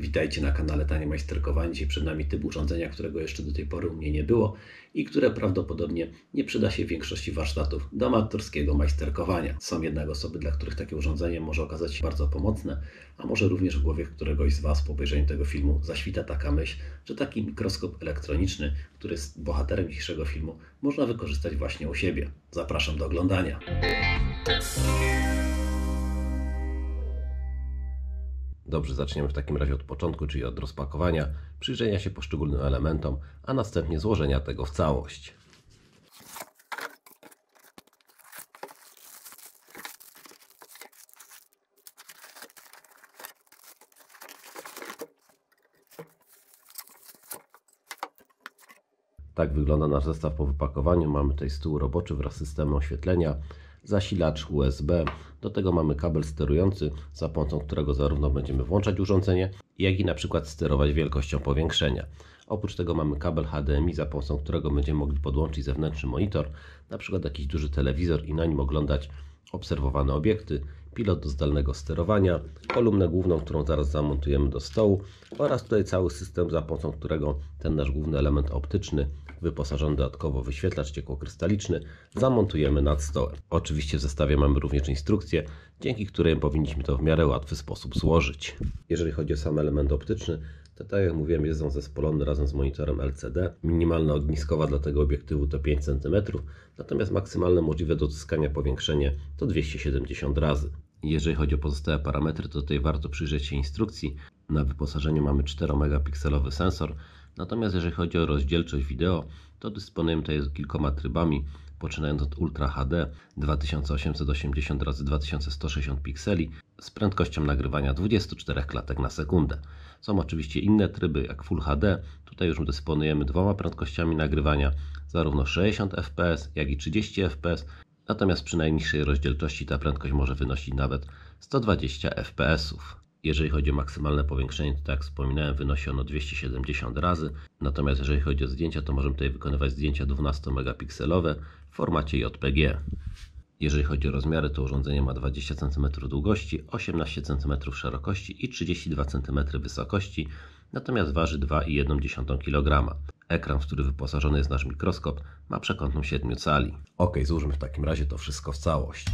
Witajcie na kanale Tanie Majsterkowanie. Dzisiaj przed nami typ urządzenia, którego jeszcze do tej pory u mnie nie było i które prawdopodobnie nie przyda się w większości warsztatów do amatorskiego majsterkowania. Są jednak osoby, dla których takie urządzenie może okazać się bardzo pomocne, a może również w głowie któregoś z Was po obejrzeniu tego filmu zaświta taka myśl, że taki mikroskop elektroniczny, który jest bohaterem dzisiejszego filmu, można wykorzystać właśnie u siebie. Zapraszam do oglądania. Dobrze, zaczniemy w takim razie od początku, czyli od rozpakowania, przyjrzenia się poszczególnym elementom, a następnie złożenia tego w całość. Tak wygląda nasz zestaw po wypakowaniu. Mamy tutaj stół roboczy wraz z systemem oświetlenia, zasilacz USB, do tego mamy kabel sterujący, za pomocą którego zarówno będziemy włączać urządzenie, jak i na przykład sterować wielkością powiększenia. Oprócz tego mamy kabel HDMI, za pomocą którego będziemy mogli podłączyć zewnętrzny monitor, na przykład jakiś duży telewizor i na nim oglądać obserwowane obiekty, pilot do zdalnego sterowania, kolumnę główną, którą zaraz zamontujemy do stołu oraz tutaj cały system, za pomocą którego ten nasz główny element optyczny wyposażony dodatkowo w wyświetlacz ciekłokrystaliczny, zamontujemy nad stołem. Oczywiście w zestawie mamy również instrukcję, dzięki której powinniśmy to w miarę łatwy sposób złożyć. Jeżeli chodzi o sam element optyczny, to tak jak mówiłem jest on zespolony razem z monitorem LCD. Minimalna ogniskowa dla tego obiektywu to 5 cm, natomiast maksymalne możliwe do odzyskania powiększenie to 270 razy. Jeżeli chodzi o pozostałe parametry, to tutaj warto przyjrzeć się instrukcji. Na wyposażeniu mamy 4 megapikselowy sensor, Natomiast jeżeli chodzi o rozdzielczość wideo, to dysponujemy tutaj kilkoma trybami, poczynając od Ultra HD 2880 x 2160 pikseli z prędkością nagrywania 24 klatek na sekundę. Są oczywiście inne tryby jak Full HD, tutaj już dysponujemy dwoma prędkościami nagrywania, zarówno 60 fps jak i 30 fps, natomiast przy najniższej rozdzielczości ta prędkość może wynosić nawet 120 fps. Jeżeli chodzi o maksymalne powiększenie, to tak jak wspominałem, wynosi ono 270 razy. Natomiast jeżeli chodzi o zdjęcia, to możemy tutaj wykonywać zdjęcia 12 megapikselowe w formacie JPG. Jeżeli chodzi o rozmiary, to urządzenie ma 20 cm długości, 18 cm szerokości i 32 cm wysokości, natomiast waży 2,1 kg. Ekran, w który wyposażony jest nasz mikroskop, ma przekątną 7 cali. Ok, złóżmy w takim razie to wszystko w całość.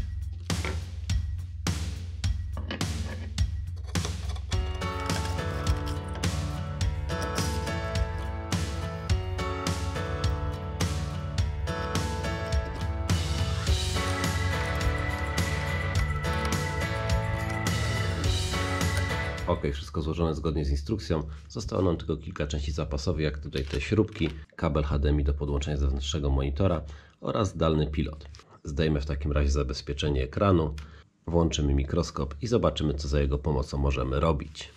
i wszystko złożone zgodnie z instrukcją. Zostało nam tylko kilka części zapasowych, jak tutaj te śrubki, kabel HDMI do podłączenia zewnętrznego monitora oraz dalny pilot. Zdejmę w takim razie zabezpieczenie ekranu, włączymy mikroskop i zobaczymy co za jego pomocą możemy robić.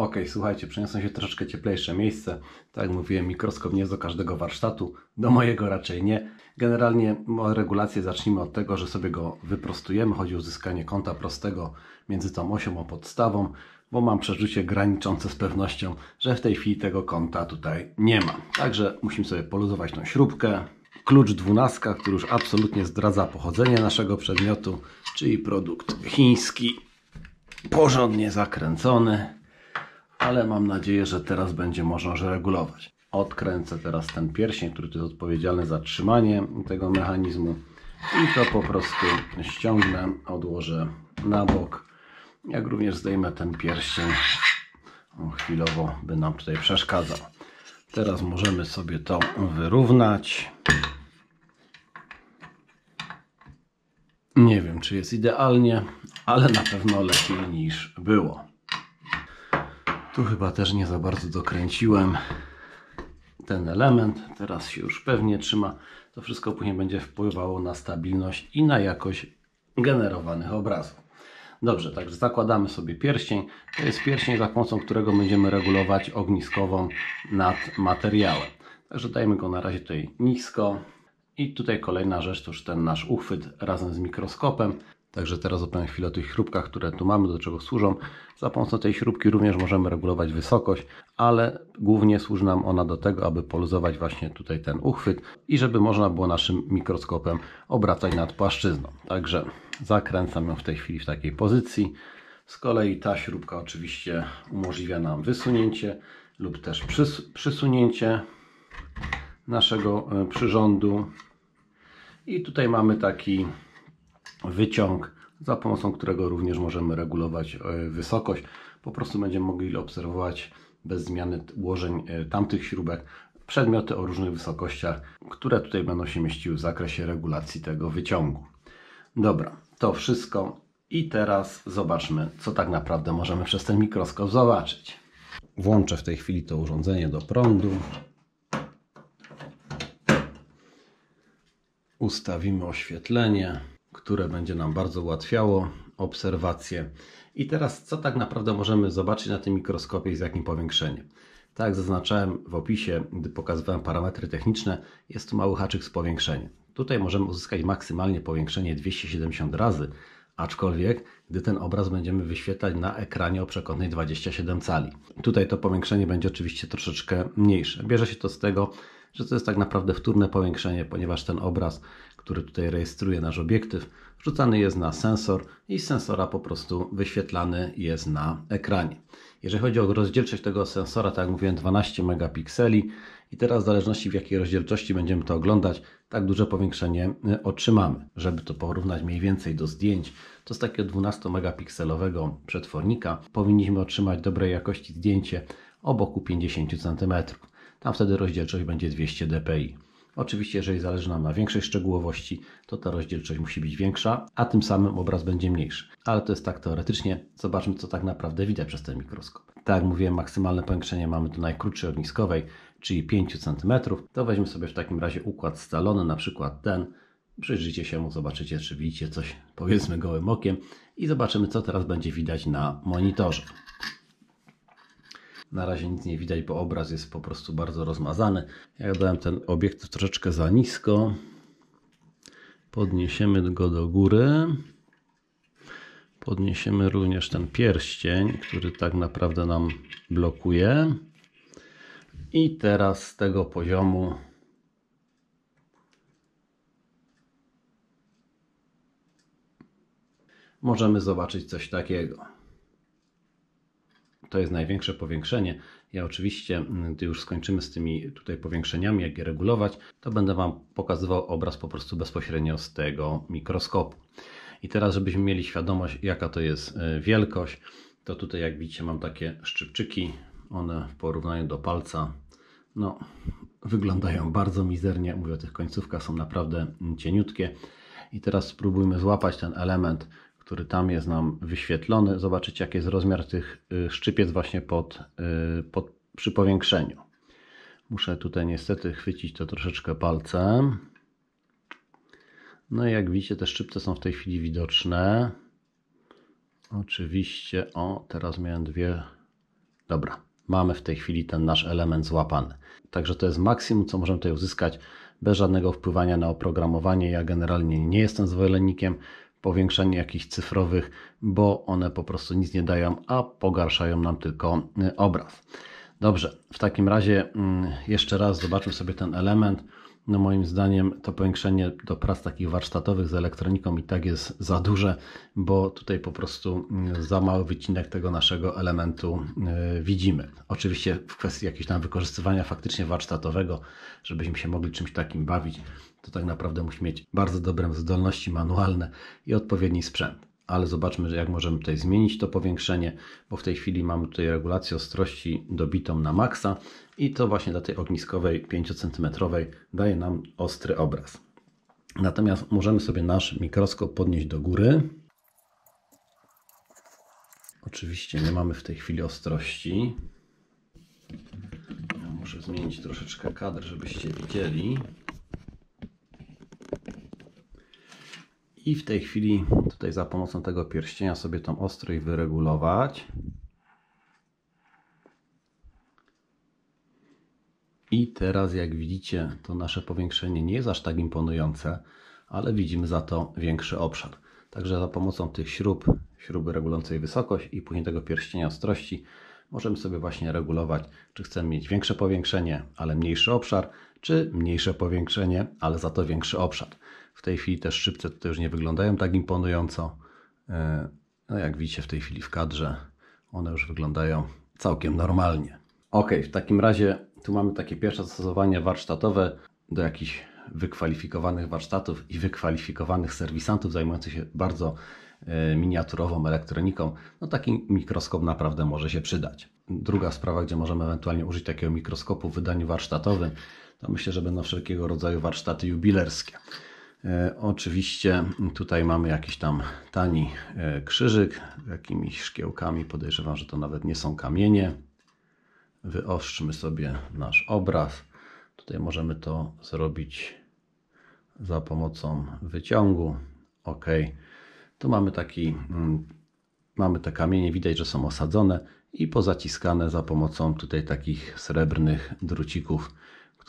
Ok, słuchajcie, przeniosę się troszeczkę cieplejsze miejsce. Tak jak mówiłem, mikroskop nie jest do każdego warsztatu, do mojego raczej nie. Generalnie regulację zacznijmy od tego, że sobie go wyprostujemy. Chodzi o uzyskanie kąta prostego między tą osią a podstawą, bo mam przeżycie graniczące z pewnością, że w tej chwili tego kąta tutaj nie ma. Także musimy sobie poluzować tą śrubkę. Klucz dwunastka, który już absolutnie zdradza pochodzenie naszego przedmiotu, czyli produkt chiński, porządnie zakręcony ale mam nadzieję, że teraz będzie można już regulować. Odkręcę teraz ten pierścień, który jest odpowiedzialny za trzymanie tego mechanizmu i to po prostu ściągnę, odłożę na bok. Jak również zdejmę ten pierścień, On chwilowo by nam tutaj przeszkadzał. Teraz możemy sobie to wyrównać. Nie wiem, czy jest idealnie, ale na pewno lepiej niż było. Tu chyba też nie za bardzo dokręciłem ten element. Teraz się już pewnie trzyma. To wszystko później będzie wpływało na stabilność i na jakość generowanych obrazów. Dobrze, także zakładamy sobie pierścień. To jest pierścień, za pomocą którego będziemy regulować ogniskową nad materiałem. Także dajmy go na razie tutaj nisko. I tutaj kolejna rzecz, to już ten nasz uchwyt razem z mikroskopem. Także teraz opowiem chwilę o tych śrubkach, które tu mamy, do czego służą. Za pomocą tej śrubki również możemy regulować wysokość, ale głównie służy nam ona do tego, aby poluzować właśnie tutaj ten uchwyt i żeby można było naszym mikroskopem obracać nad płaszczyzną. Także zakręcam ją w tej chwili w takiej pozycji. Z kolei ta śrubka oczywiście umożliwia nam wysunięcie lub też przysunięcie naszego e, przyrządu. I tutaj mamy taki wyciąg, za pomocą którego również możemy regulować e, wysokość. Po prostu będziemy mogli obserwować bez zmiany ułożeń e, tamtych śrubek przedmioty o różnych wysokościach, które tutaj będą się mieściły w zakresie regulacji tego wyciągu. Dobra, to wszystko i teraz zobaczmy, co tak naprawdę możemy przez ten mikroskop zobaczyć. Włączę w tej chwili to urządzenie do prądu. Ustawimy oświetlenie które będzie nam bardzo ułatwiało obserwację. I teraz, co tak naprawdę możemy zobaczyć na tym mikroskopie i z jakim powiększeniem? Tak jak zaznaczałem w opisie, gdy pokazywałem parametry techniczne, jest tu mały haczyk z powiększeniem. Tutaj możemy uzyskać maksymalnie powiększenie 270 razy, aczkolwiek gdy ten obraz będziemy wyświetlać na ekranie o przekątnej 27 cali. Tutaj to powiększenie będzie oczywiście troszeczkę mniejsze. Bierze się to z tego, że to jest tak naprawdę wtórne powiększenie, ponieważ ten obraz, który tutaj rejestruje nasz obiektyw, wrzucany jest na sensor i z sensora po prostu wyświetlany jest na ekranie. Jeżeli chodzi o rozdzielczość tego sensora, tak jak mówiłem, 12 megapikseli i teraz w zależności w jakiej rozdzielczości będziemy to oglądać, tak duże powiększenie y, otrzymamy. Żeby to porównać mniej więcej do zdjęć, to z takiego 12 megapikselowego przetwornika powinniśmy otrzymać dobrej jakości zdjęcie o boku 50 cm. Tam wtedy rozdzielczość będzie 200 dpi. Oczywiście, jeżeli zależy nam na większej szczegółowości, to ta rozdzielczość musi być większa, a tym samym obraz będzie mniejszy. Ale to jest tak teoretycznie. Zobaczmy, co tak naprawdę widać przez ten mikroskop. Tak jak mówiłem, maksymalne powiększenie mamy do najkrótszej ogniskowej, czyli 5 cm. To weźmy sobie w takim razie układ scalony, na przykład ten. Przyjrzyjcie się mu, zobaczycie, czy widzicie coś, powiedzmy, gołym okiem i zobaczymy, co teraz będzie widać na monitorze. Na razie nic nie widać, bo obraz jest po prostu bardzo rozmazany. Ja dałem ten obiekt troszeczkę za nisko. Podniesiemy go do góry. Podniesiemy również ten pierścień, który tak naprawdę nam blokuje. I teraz z tego poziomu możemy zobaczyć coś takiego to jest największe powiększenie. Ja oczywiście, mm, gdy już skończymy z tymi tutaj powiększeniami, jak je regulować, to będę Wam pokazywał obraz po prostu bezpośrednio z tego mikroskopu. I teraz, żebyśmy mieli świadomość, jaka to jest e, wielkość, to tutaj jak widzicie mam takie szczypczyki, one w porównaniu do palca, no wyglądają bardzo mizernie, mówię o tych końcówkach, są naprawdę mm, cieniutkie. I teraz spróbujmy złapać ten element, który tam jest nam wyświetlony, zobaczyć jaki jest rozmiar tych y, szczypiec właśnie pod, y, pod, przy powiększeniu. Muszę tutaj niestety chwycić to troszeczkę palcem. No i jak widzicie te szczypce są w tej chwili widoczne. Oczywiście, o teraz miałem dwie, dobra, mamy w tej chwili ten nasz element złapany. Także to jest maksimum, co możemy tutaj uzyskać bez żadnego wpływania na oprogramowanie. Ja generalnie nie jestem zwolennikiem powiększanie jakichś cyfrowych, bo one po prostu nic nie dają, a pogarszają nam tylko y, obraz. Dobrze, w takim razie mm, jeszcze raz zobaczymy sobie ten element. No moim zdaniem to powiększenie do prac takich warsztatowych z elektroniką i tak jest za duże, bo tutaj po prostu mm, za mały wycinek tego naszego elementu y, widzimy. Oczywiście w kwestii jakiegoś tam wykorzystywania faktycznie warsztatowego, żebyśmy się mogli czymś takim bawić, to tak naprawdę musimy mieć bardzo dobre zdolności manualne i odpowiedni sprzęt ale zobaczmy, jak możemy tutaj zmienić to powiększenie, bo w tej chwili mamy tutaj regulację ostrości dobitą na maksa i to właśnie dla tej ogniskowej 5 cm daje nam ostry obraz. Natomiast możemy sobie nasz mikroskop podnieść do góry. Oczywiście nie mamy w tej chwili ostrości. Ja muszę zmienić troszeczkę kadr, żebyście widzieli. I w tej chwili tutaj za pomocą tego pierścienia sobie tą ostrość wyregulować. I teraz jak widzicie to nasze powiększenie nie jest aż tak imponujące, ale widzimy za to większy obszar. Także za pomocą tych śrub, śruby regulującej wysokość i później tego pierścienia ostrości możemy sobie właśnie regulować, czy chcemy mieć większe powiększenie, ale mniejszy obszar, czy mniejsze powiększenie, ale za to większy obszar. W tej chwili te szczypce tutaj już nie wyglądają tak imponująco. E, no jak widzicie w tej chwili w kadrze, one już wyglądają całkiem normalnie. Ok, w takim razie tu mamy takie pierwsze zastosowanie warsztatowe do jakichś wykwalifikowanych warsztatów i wykwalifikowanych serwisantów zajmujących się bardzo e, miniaturową elektroniką, no taki mikroskop naprawdę może się przydać. Druga sprawa, gdzie możemy ewentualnie użyć takiego mikroskopu w wydaniu warsztatowym, to myślę, że będą wszelkiego rodzaju warsztaty jubilerskie. E, oczywiście tutaj mamy jakiś tam tani e, krzyżyk jakimiś szkiełkami. Podejrzewam, że to nawet nie są kamienie. Wyostrzmy sobie nasz obraz. Tutaj możemy to zrobić za pomocą wyciągu. OK. Tu mamy taki, mm, mamy te kamienie, widać, że są osadzone i pozaciskane za pomocą tutaj takich srebrnych drucików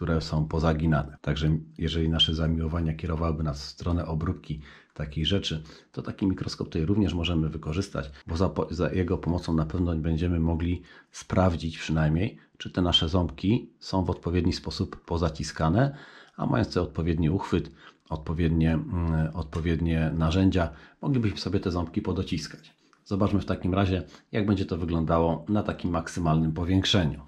które są pozaginane. Także jeżeli nasze zamiłowania kierowałyby nas w stronę obróbki takiej rzeczy, to taki mikroskop tutaj również możemy wykorzystać, bo za, za jego pomocą na pewno będziemy mogli sprawdzić przynajmniej, czy te nasze ząbki są w odpowiedni sposób pozaciskane, a mając odpowiedni uchwyt, odpowiednie, mm, odpowiednie narzędzia, moglibyśmy sobie te ząbki podociskać. Zobaczmy w takim razie, jak będzie to wyglądało na takim maksymalnym powiększeniu.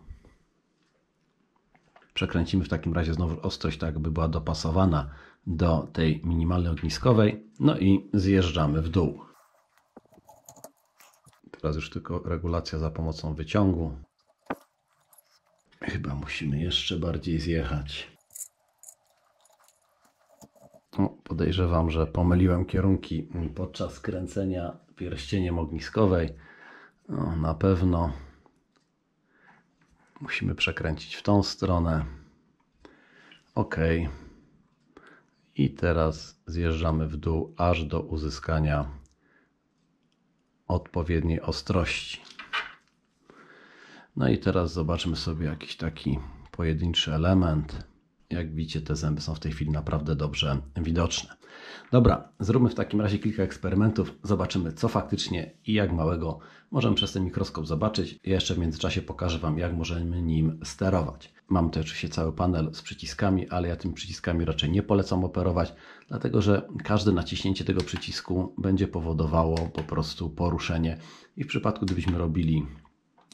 Przekręcimy w takim razie znowu ostrość, tak by była dopasowana do tej minimalnej ogniskowej. No i zjeżdżamy w dół. Teraz już tylko regulacja za pomocą wyciągu. Chyba musimy jeszcze bardziej zjechać. O, no, podejrzewam, że pomyliłem kierunki podczas kręcenia pierścieniem ogniskowej. No, na pewno Musimy przekręcić w tą stronę. OK. I teraz zjeżdżamy w dół aż do uzyskania odpowiedniej ostrości. No i teraz zobaczmy sobie jakiś taki pojedynczy element. Jak widzicie, te zęby są w tej chwili naprawdę dobrze widoczne. Dobra, zróbmy w takim razie kilka eksperymentów. Zobaczymy, co faktycznie i jak małego możemy przez ten mikroskop zobaczyć. Ja jeszcze w międzyczasie pokażę Wam, jak możemy nim sterować. Mam tu oczywiście cały panel z przyciskami, ale ja tymi przyciskami raczej nie polecam operować, dlatego że każde naciśnięcie tego przycisku będzie powodowało po prostu poruszenie. I w przypadku, gdybyśmy robili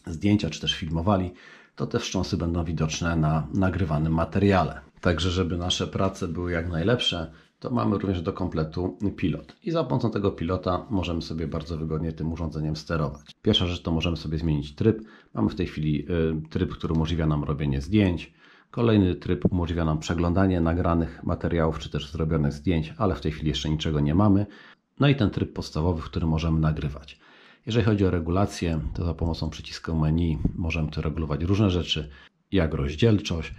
zdjęcia czy też filmowali, to te wstrząsy będą widoczne na nagrywanym materiale. Także, żeby nasze prace były jak najlepsze, to mamy również do kompletu pilot. I za pomocą tego pilota możemy sobie bardzo wygodnie tym urządzeniem sterować. Pierwsza rzecz to możemy sobie zmienić tryb. Mamy w tej chwili y, tryb, który umożliwia nam robienie zdjęć. Kolejny tryb umożliwia nam przeglądanie nagranych materiałów czy też zrobionych zdjęć, ale w tej chwili jeszcze niczego nie mamy. No i ten tryb podstawowy, w którym możemy nagrywać. Jeżeli chodzi o regulację, to za pomocą przycisku menu możemy tu regulować różne rzeczy, jak rozdzielczość,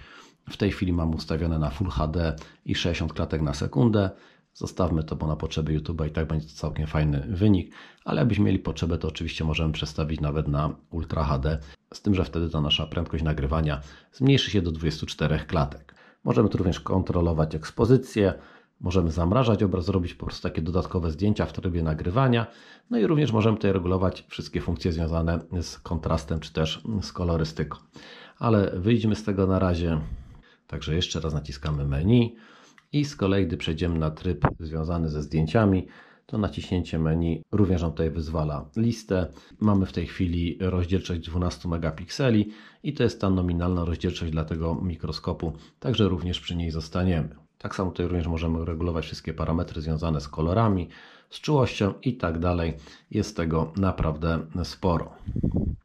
w tej chwili mam ustawione na Full HD i 60 klatek na sekundę. Zostawmy to, bo na potrzeby YouTube'a i tak będzie to całkiem fajny wynik, ale jakbyśmy mieli potrzebę, to oczywiście możemy przestawić nawet na Ultra HD, z tym, że wtedy ta nasza prędkość nagrywania zmniejszy się do 24 klatek. Możemy tu również kontrolować ekspozycję, możemy zamrażać obraz, robić po prostu takie dodatkowe zdjęcia w trybie nagrywania, no i również możemy tutaj regulować wszystkie funkcje związane z kontrastem czy też z kolorystyką. Ale wyjdźmy z tego na razie, Także jeszcze raz naciskamy menu i z kolei gdy przejdziemy na tryb związany ze zdjęciami, to naciśnięcie menu również nam tutaj wyzwala listę. Mamy w tej chwili rozdzielczość 12 megapikseli i to jest ta nominalna rozdzielczość dla tego mikroskopu, także również przy niej zostaniemy. Tak samo tutaj również możemy regulować wszystkie parametry związane z kolorami, z czułością i tak dalej. Jest tego naprawdę sporo.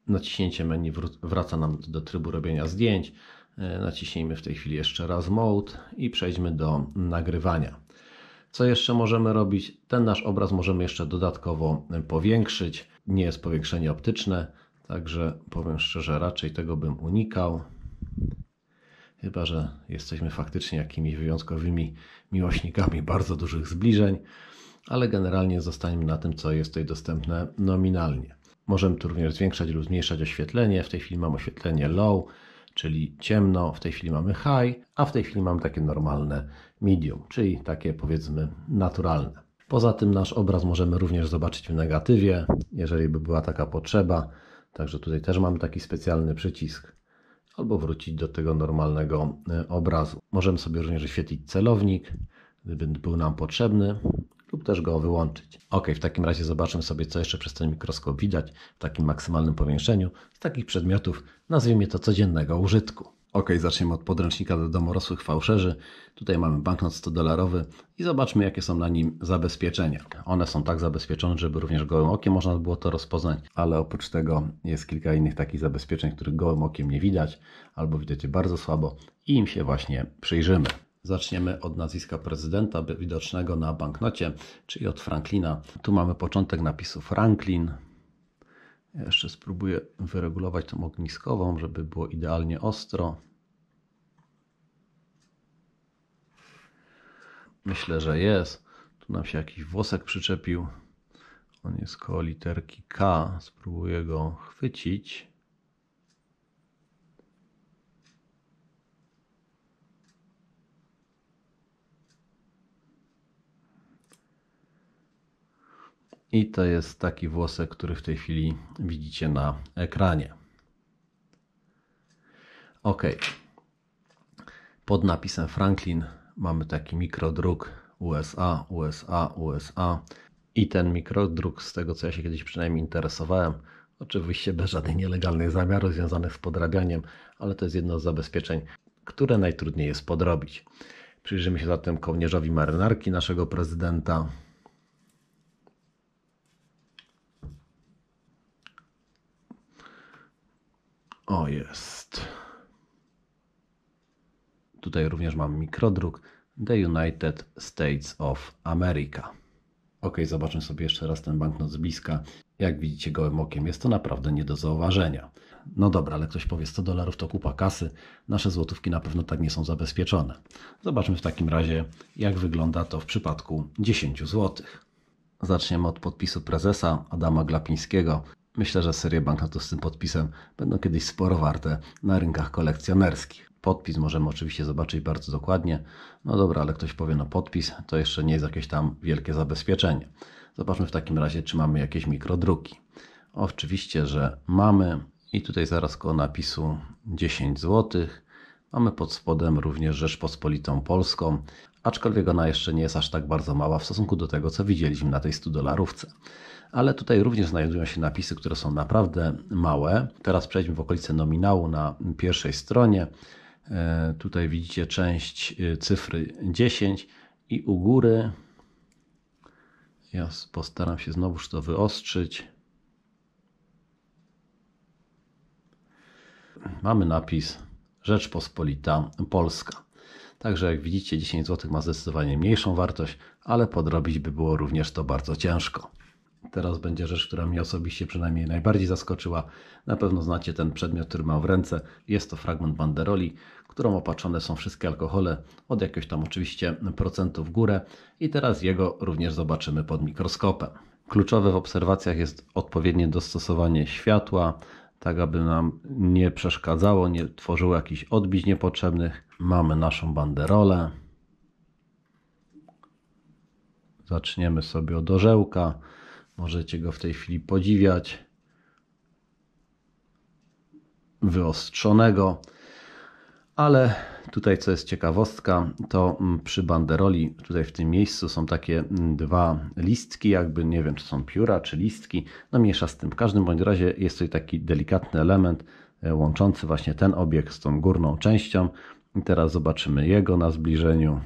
Naciśnięcie menu wraca nam do trybu robienia zdjęć. E, naciśnijmy w tej chwili jeszcze raz mode i przejdźmy do nagrywania. Co jeszcze możemy robić? Ten nasz obraz możemy jeszcze dodatkowo e, powiększyć. Nie jest powiększenie optyczne, także powiem szczerze, raczej tego bym unikał. Chyba, że jesteśmy faktycznie jakimiś wyjątkowymi miłośnikami bardzo dużych zbliżeń, ale generalnie zostańmy na tym, co jest tutaj dostępne nominalnie. Możemy tu również zwiększać lub zmniejszać oświetlenie. W tej chwili mam oświetlenie low, czyli ciemno, w tej chwili mamy high, a w tej chwili mamy takie normalne medium, czyli takie powiedzmy naturalne. Poza tym nasz obraz możemy również zobaczyć w negatywie, jeżeli by była taka potrzeba. Także tutaj też mamy taki specjalny przycisk. Albo wrócić do tego normalnego e, obrazu. Możemy sobie również wyświetlić celownik, gdyby był nam potrzebny też go wyłączyć. Ok, w takim razie zobaczmy sobie, co jeszcze przez ten mikroskop widać w takim maksymalnym powiększeniu z takich przedmiotów, nazwijmy to codziennego użytku. Ok, zaczniemy od podręcznika do domorosłych fałszerzy. Tutaj mamy banknot 100-dolarowy i zobaczmy, jakie są na nim zabezpieczenia. One są tak zabezpieczone, żeby również gołym okiem można było to rozpoznać, ale oprócz tego jest kilka innych takich zabezpieczeń, których gołym okiem nie widać albo widać je bardzo słabo i im się właśnie przyjrzymy. Zaczniemy od nazwiska prezydenta widocznego na banknocie, czyli od Franklina. Tu mamy początek napisu Franklin. Ja jeszcze spróbuję wyregulować tą ogniskową, żeby było idealnie ostro. Myślę, że jest. Tu nam się jakiś włosek przyczepił. On jest koło literki K. Spróbuję go chwycić. I to jest taki włosek, który w tej chwili widzicie na ekranie. Ok. Pod napisem Franklin mamy taki mikrodruk USA, USA, USA. I ten mikrodruk, z tego co ja się kiedyś przynajmniej interesowałem, oczywiście bez żadnych nielegalnych zamiarów związanych z podrabianiem, ale to jest jedno z zabezpieczeń, które najtrudniej jest podrobić. Przyjrzymy się zatem kołnierzowi marynarki naszego prezydenta, O, jest. Tutaj również mam mikrodruk The United States of America. Ok, zobaczmy sobie jeszcze raz ten banknot z bliska. Jak widzicie gołym okiem, jest to naprawdę nie do zauważenia. No dobra, ale ktoś powie 100 dolarów to kupa kasy, nasze złotówki na pewno tak nie są zabezpieczone. Zobaczmy w takim razie, jak wygląda to w przypadku 10 złotych. Zaczniemy od podpisu prezesa Adama Glapińskiego, Myślę, że serie banknotów z tym podpisem będą kiedyś sporo warte na rynkach kolekcjonerskich. Podpis możemy oczywiście zobaczyć bardzo dokładnie. No dobra, ale ktoś powie, no podpis to jeszcze nie jest jakieś tam wielkie zabezpieczenie. Zobaczmy w takim razie, czy mamy jakieś mikrodruki. Oczywiście, że mamy i tutaj zaraz koło napisu 10 zł. Mamy pod spodem również Rzeczpospolitą Polską, aczkolwiek ona jeszcze nie jest aż tak bardzo mała w stosunku do tego, co widzieliśmy na tej 100 dolarówce ale tutaj również znajdują się napisy, które są naprawdę małe. Teraz przejdźmy w okolice nominału na pierwszej stronie. E, tutaj widzicie część e, cyfry 10 i u góry ja postaram się znowuż to wyostrzyć. Mamy napis Rzeczpospolita Polska. Także jak widzicie 10 zł ma zdecydowanie mniejszą wartość, ale podrobić by było również to bardzo ciężko. Teraz będzie rzecz, która mnie osobiście przynajmniej najbardziej zaskoczyła. Na pewno znacie ten przedmiot, który mam w ręce. Jest to fragment banderoli, którą opatrzone są wszystkie alkohole, od jakiegoś tam oczywiście procentu w górę. I teraz jego również zobaczymy pod mikroskopem. Kluczowe w obserwacjach jest odpowiednie dostosowanie światła, tak aby nam nie przeszkadzało, nie tworzyło jakichś odbić niepotrzebnych. Mamy naszą banderolę. Zaczniemy sobie od orzełka. Możecie go w tej chwili podziwiać. Wyostrzonego. Ale tutaj, co jest ciekawostka, to mm, przy banderoli, tutaj w tym miejscu są takie mm, dwa listki, jakby nie wiem, czy są pióra, czy listki. No mniejsza z tym. W każdym bądź razie jest tutaj taki delikatny element e, łączący właśnie ten obiekt z tą górną częścią. I teraz zobaczymy jego na zbliżeniu.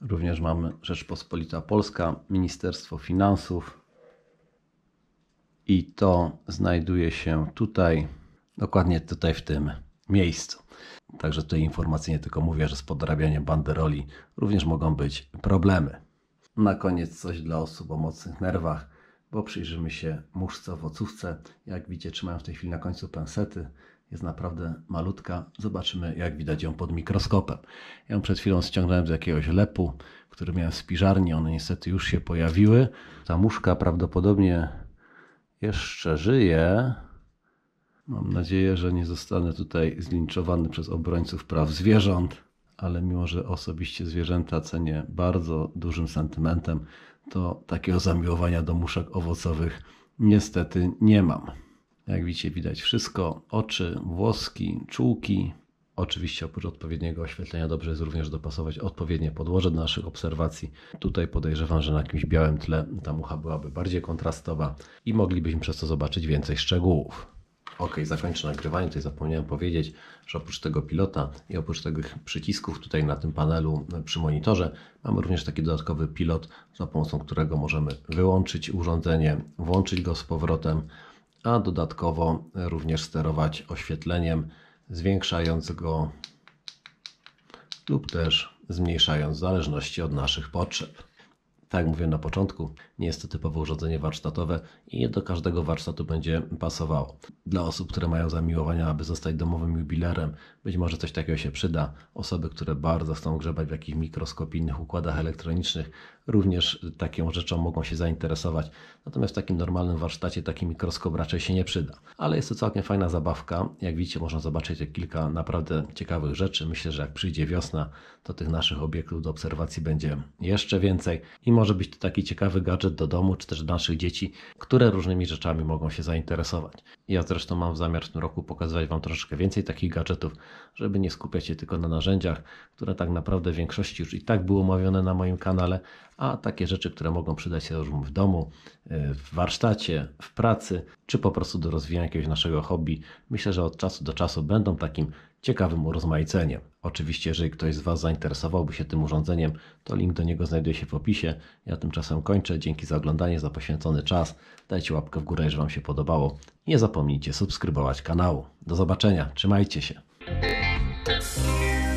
Również mamy Rzeczpospolita Polska, Ministerstwo Finansów, i to znajduje się tutaj, dokładnie tutaj w tym miejscu. Także tutaj informacje nie tylko mówię, że z podrabianiem banderoli również mogą być problemy. Na koniec coś dla osób o mocnych nerwach, bo przyjrzymy się muszce, owocówce. Jak widzicie, trzymają w tej chwili na końcu pensety. Jest naprawdę malutka. Zobaczymy, jak widać ją pod mikroskopem. Ja ją przed chwilą ściągnąłem z jakiegoś lepu, który miałem w spiżarni. One niestety już się pojawiły. Ta muszka prawdopodobnie jeszcze żyję. Mam nadzieję, że nie zostanę tutaj zlinczowany przez obrońców praw zwierząt, ale mimo, że osobiście zwierzęta cenię bardzo dużym sentymentem, to takiego zamiłowania do muszek owocowych niestety nie mam. Jak widzicie, widać wszystko: oczy, włoski, czułki, Oczywiście oprócz odpowiedniego oświetlenia dobrze jest również dopasować odpowiednie podłoże do naszych obserwacji. Tutaj podejrzewam, że na jakimś białym tle ta mucha byłaby bardziej kontrastowa i moglibyśmy przez to zobaczyć więcej szczegółów. Ok, zakończę nagrywanie. Tutaj zapomniałem powiedzieć, że oprócz tego pilota i oprócz tych przycisków tutaj na tym panelu przy monitorze mamy również taki dodatkowy pilot, za pomocą którego możemy wyłączyć urządzenie, włączyć go z powrotem, a dodatkowo również sterować oświetleniem zwiększając go lub też zmniejszając w zależności od naszych potrzeb. Tak jak mówiłem na początku, nie jest to typowe urządzenie warsztatowe i nie do każdego warsztatu będzie pasowało. Dla osób, które mają zamiłowania, aby zostać domowym jubilerem, być może coś takiego się przyda. Osoby, które bardzo chcą grzebać w jakichś mikroskopijnych układach elektronicznych, również taką rzeczą mogą się zainteresować. Natomiast w takim normalnym warsztacie taki mikroskop raczej się nie przyda. Ale jest to całkiem fajna zabawka. Jak widzicie, można zobaczyć kilka naprawdę ciekawych rzeczy. Myślę, że jak przyjdzie wiosna, to tych naszych obiektów do obserwacji będzie jeszcze więcej i może być to taki ciekawy gadżet do domu, czy też do naszych dzieci, które różnymi rzeczami mogą się zainteresować. Ja zresztą mam zamiar w tym roku pokazywać Wam troszeczkę więcej takich gadżetów, żeby nie skupiać się tylko na narzędziach, które tak naprawdę w większości już i tak były omawiane na moim kanale, a takie rzeczy, które mogą przydać się już w domu, e, w warsztacie, w pracy, czy po prostu do rozwijania jakiegoś naszego hobby. Myślę, że od czasu do czasu będą takim ciekawym urozmaiceniem. Oczywiście, jeżeli ktoś z Was zainteresowałby się tym urządzeniem, to link do niego znajduje się w opisie. Ja tymczasem kończę. Dzięki za oglądanie, za poświęcony czas. Dajcie łapkę w górę, jeżeli Wam się podobało. Nie zapomnijcie subskrybować kanału. Do zobaczenia, trzymajcie się.